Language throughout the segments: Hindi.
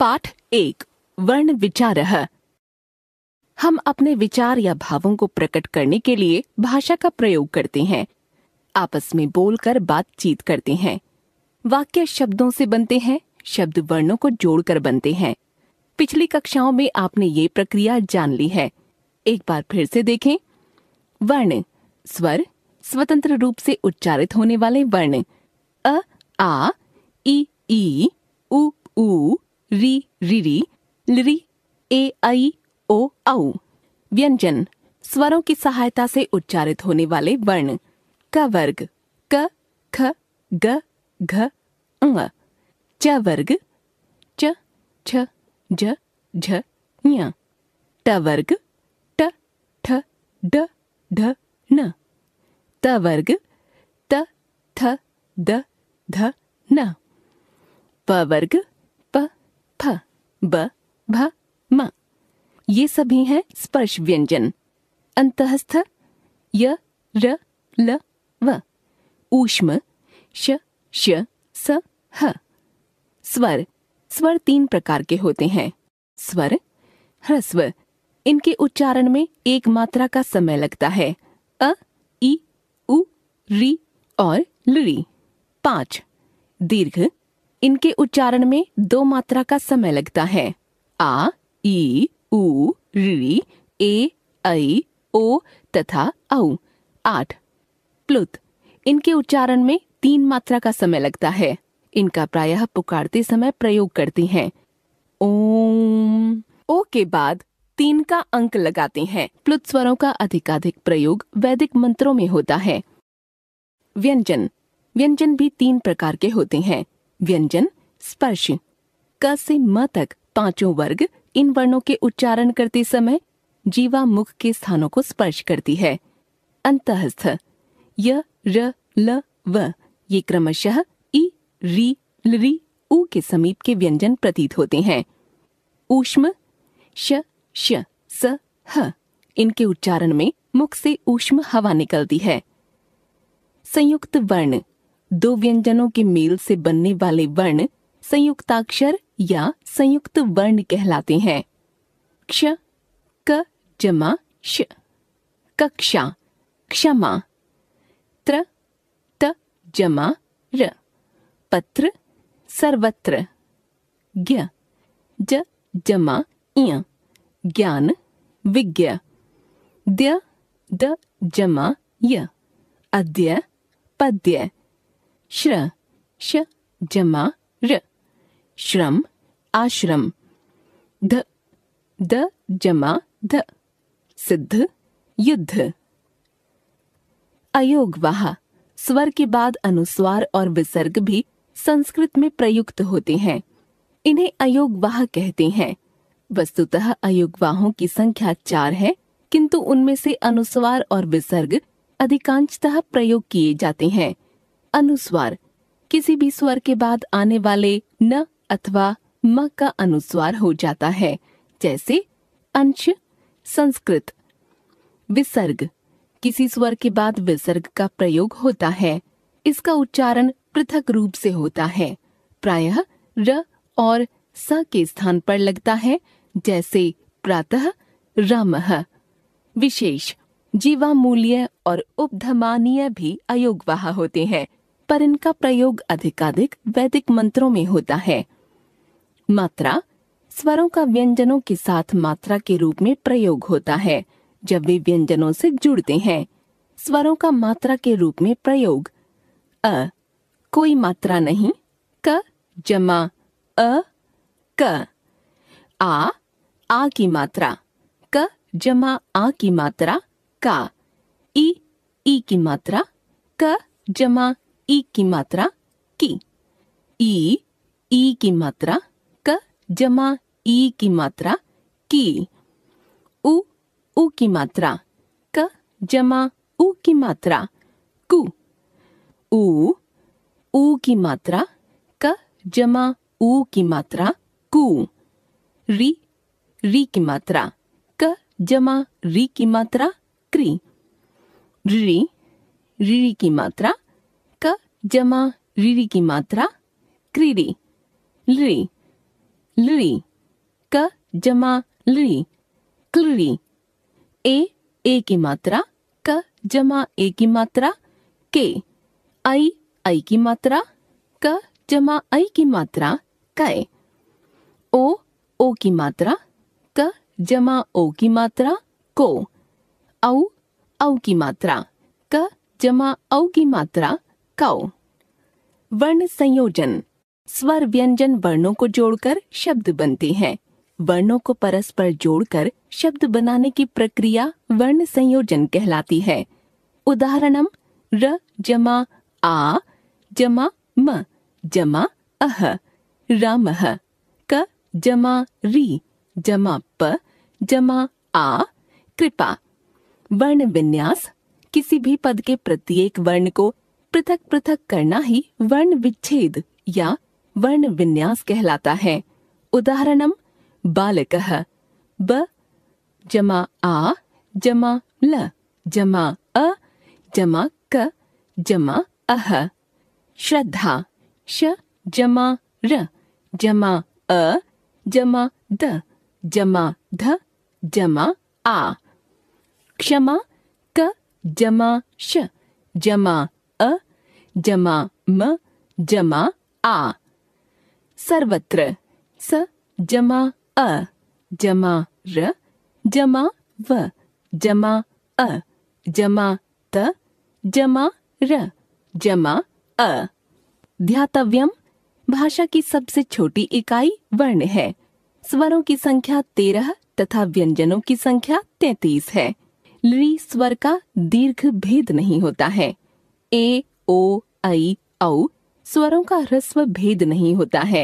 पाठ एक वर्ण विचार हम अपने विचार या भावों को प्रकट करने के लिए भाषा का प्रयोग करते हैं आपस में बोलकर बातचीत करते हैं वाक्य शब्दों से बनते हैं शब्द वर्णों को जोड़कर बनते हैं पिछली कक्षाओं में आपने ये प्रक्रिया जान ली है एक बार फिर से देखें वर्ण स्वर स्वतंत्र रूप से उच्चारित होने वाले वर्ण अ ऐ ओ औ व्यंजन स्वरों की सहायता से उच्चारित होने वाले वर्ण क वर्ग क ख ग घ ङ च वर्ग च छ ज झ ञ ट वर्ग ट ठ ड ढ न त वर्ग त थ द ध न प वर्ग प फ ब भ म ये सभी हैं स्पर्श व्यंजन अंतस्थ य र ल व ऊष्म श श स ह स्वर स्वर तीन प्रकार के होते हैं स्वर ह्रस्व इनके उच्चारण में एक मात्रा का समय लगता है अ ई उ री और लरी पांच दीर्घ इनके उच्चारण में दो मात्रा का समय लगता है आ ई ऊ री ए ऐ ओ तथा औ आठ प्लुत इनके उच्चारण में तीन मात्रा का समय लगता है इनका प्रायः पुकारते समय प्रयोग करती हैं ओम ओ के बाद तीन का अंक लगाते हैं प्लुत स्वरों का अधिकाधिक प्रयोग वैदिक मंत्रों में होता है व्यंजन व्यंजन भी तीन प्रकार के होते हैं व्यंजन स्पर्श क से म तक पांचों वर्ग इन वर्णों के उच्चारण करते समय जीवा मुख के स्थानों को स्पर्श करती है अंतस्थ य र ल व ये क्रमशः इ री लरी उ के समीप के व्यंजन प्रतीत होते हैं ऊष्म श श स ह इनके उच्चारण में मुख से ऊष्म हवा निकलती है संयुक्त वर्ण दो व्यंजनों के मेल से बनने वाले वर्ण संयुक्ताक्षर या संयुक्त वर्ण कहलाते हैं क्ष क जमा श कक्षा क्षमा त्र त जमा र पत्र सर्वत्र ज्ञ ज जमा इं ज्ञान विज्ञ द्य द जमा य अद्य पद्य श्र श जमा र श्रम आश्रम ध द जमा ध सिद्ध युद्ध अयोगवाह स्वर के बाद अनुस्वार और विसर्ग भी संस्कृत में प्रयुक्त होते हैं इन्हें अयोगवाह कहते हैं वस्तुतः अयोगवाहों की संख्या चार है किंतु उनमें से अनुस्वार और विसर्ग अधिकांशतः प्रयोग किए जाते हैं अनुस्वार किसी भी स्वर के बाद आने वाले न अथवा म का अनुस्वार हो जाता है जैसे अंश संस्कृत विसर्ग किसी स्वर के बाद विसर्ग का प्रयोग होता है इसका उच्चारण पृथक रूप से होता है प्रायः र और स के स्थान पर लगता है जैसे प्रातः रम विशेष जीवामूल्य और उपधमानीय भी अयोगवाह होते हैं पर इनका प्रयोग अधिकाधिक वैदिक मंत्रों में होता है मात्रा स्वरों का व्यंजनों के साथ मात्रा के रूप में प्रयोग होता है जब वे व्यंजनों से जुड़ते हैं स्वरों का मात्रा के रूप में प्रयोग अ कोई मात्रा नहीं क जमा अ क आ आ की मात्रा क जमा आ की मात्रा का ई ई की मात्रा क जमा ई की मात्रा की ई ई की मात्रा जमा ई की मात्रा की उ उ की मात्रा क जमा उ की मात्रा कु उ उ की मात्रा क जमा उ की मात्रा कु री री की मात्रा क जमा री की मात्रा क्री री री की मात्रा क जमा री की मात्रा क्रीरी ली लुई क जमा लुई क्लुई ए ए की मात्रा क जमा ए की मात्रा के आई आई की मात्रा क जमा आई की मात्रा कय ओ ओ की मात्रा क जमा ओ की मात्रा को औ औ की मात्रा क जमा औ की मात्रा कौ वर्ण संयोजन स्वर व्यंजन वर्णों को जोड़कर शब्द बनते हैं वर्णों को परस्पर जोड़कर शब्द बनाने की प्रक्रिया वर्ण संयोजन कहलाती है उदाहरणम र जमा आ जमा म जमा अह रामह क जमा री जमा प जमा आ कृपा वर्ण विन्यास किसी भी पद के प्रत्येक वर्ण को पृथक पृथक करना ही वर्ण विच्छेद या वर्ण विन्यास कहलाता है उदाहरणम बालक ब जमा आ जमा ल जमा अ जमा क जमा अह श्रद्धा श जमा र जमा अ जमा द जमा ध जमा आ क्षमा क जमा श जमा अ जमा म जमा आ सर्वत्र स जमा अ जमा र जमा व जमा अ जमा त जमा र जमा अ ध्यातव्यम भाषा की सबसे छोटी इकाई वर्ण है स्वरों की संख्या तेरह तथा व्यंजनों की संख्या तैतीस है लि स्वर का दीर्घ भेद नहीं होता है ए ओ आई औ स्वरों का ह्रस्व भेद नहीं होता है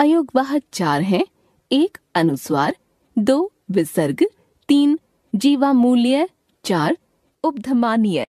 अयोगवाह चार हैं एक अनुस्वार दो विसर्ग तीन जीवामूल्य चार उपधमानीय